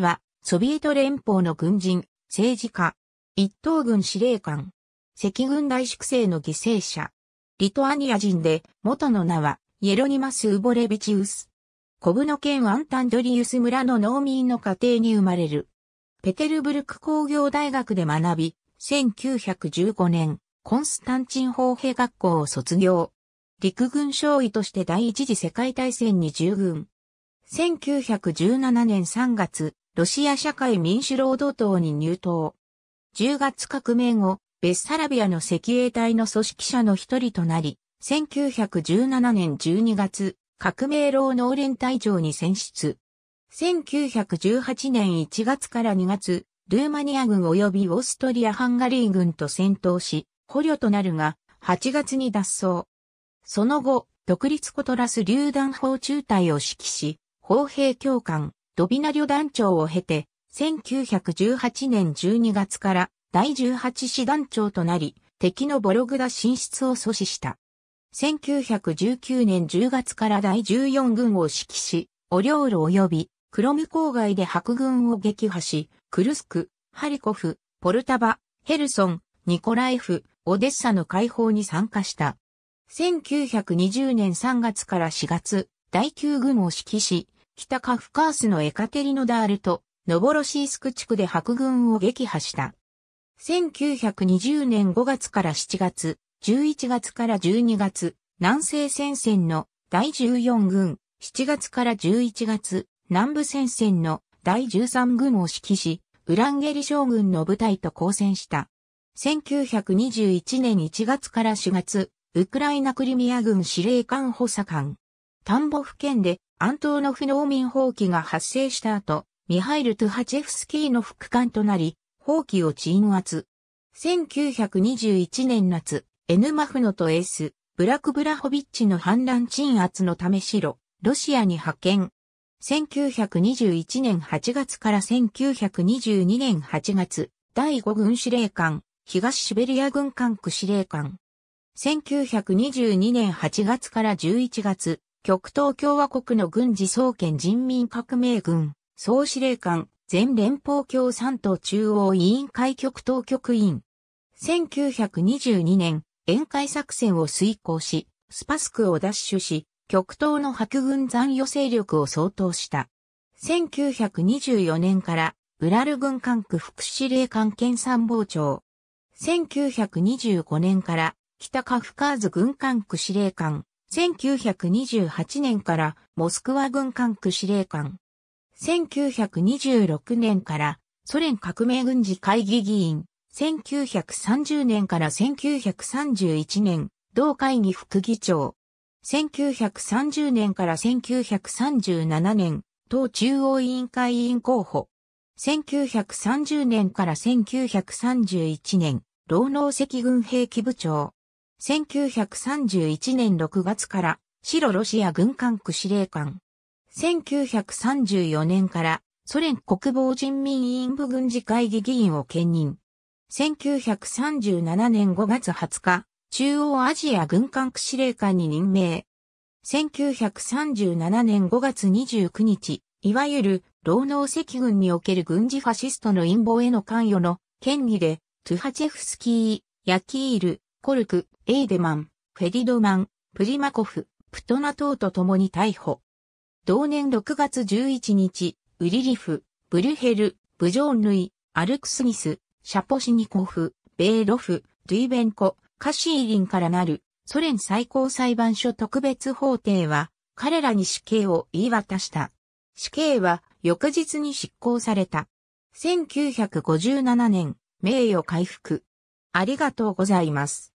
は、ソビエト連邦の軍人、政治家、一等軍司令官、赤軍大粛清の犠牲者、リトアニア人で、元の名は、イエロニマス・ウボレビチウス。コブノ県アンタンドリウス村の農民の家庭に生まれる。ペテルブルク工業大学で学び、1915年、コンスタンチン砲兵学校を卒業。陸軍少尉として第一次世界大戦に従軍。1917年3月、ロシア社会民主労働党に入党。10月革命後、ベッサラビアの赤衛隊の組織者の一人となり、1917年12月、革命労農連隊長に選出。1918年1月から2月、ルーマニア軍及びオーストリア・ハンガリー軍と戦闘し、捕虜となるが、8月に脱走。その後、独立コトラス榴弾砲中隊を指揮し、砲兵教官、ドビナ旅団長を経て、1918年12月から第18師団長となり、敵のボログダ進出を阻止した。1919年10月から第14軍を指揮し、オリョール及びクロム郊外で白軍を撃破し、クルスク、ハリコフ、ポルタバ、ヘルソン、ニコライフ、オデッサの解放に参加した。1920年3月から4月、第9軍を指揮し、北カフカースのエカテリノダールと、ノボロシースク地区で白軍を撃破した。1920年5月から7月、11月から12月、南西戦線の第14軍、7月から11月、南部戦線の第13軍を指揮し、ウランゲリ将軍の部隊と交戦した。1921年1月から4月、ウクライナクリミア軍司令官補佐官。田んぼ府県でアントーノフ農民放棄が発生した後、ミハイル・トゥハチェフスキーの副官となり、放棄を鎮圧。1921年夏、エヌマフノとエース、ブラク・ブラホビッチの反乱鎮圧のため白、ロシアに派遣。1921年8月から1922年8月、第5軍司令官、東シベリア軍管区司令官。1922年8月から11月、極東共和国の軍事総研人民革命軍、総司令官、全連邦共産党中央委員会極東局員。1922年、宴会作戦を遂行し、スパスクを奪取し、極東の白軍残余勢力を相当した。1924年から、ウラル軍管区副司令官兼参謀長。1925年から、北カフカーズ軍管区司令官、1928年からモスクワ軍管区司令官。1926年からソ連革命軍事会議議員。1930年から1931年、同会議副議長。1930年から1937年、党中央委員会委員候補。1930年から1931年、労農赤軍兵器部長。1931年6月から白ロシア軍管区司令官。1934年からソ連国防人民委員部軍事会議議員を兼任。1937年5月20日、中央アジア軍管区司令官に任命。1937年5月29日、いわゆる労農赤軍における軍事ファシストの陰謀への関与の権利で、トゥハチェフスキー、ヤキール、コルク、エーデマン、フェディドマン、プリマコフ、プトナ等と共に逮捕。同年6月11日、ウリリフ、ブリュヘル、ブジョーンルイ、アルクスギス、シャポシニコフ、ベーロフ、ドゥイベンコ、カシーリンからなるソ連最高裁判所特別法廷は彼らに死刑を言い渡した。死刑は翌日に執行された。1957年、名誉回復。ありがとうございます。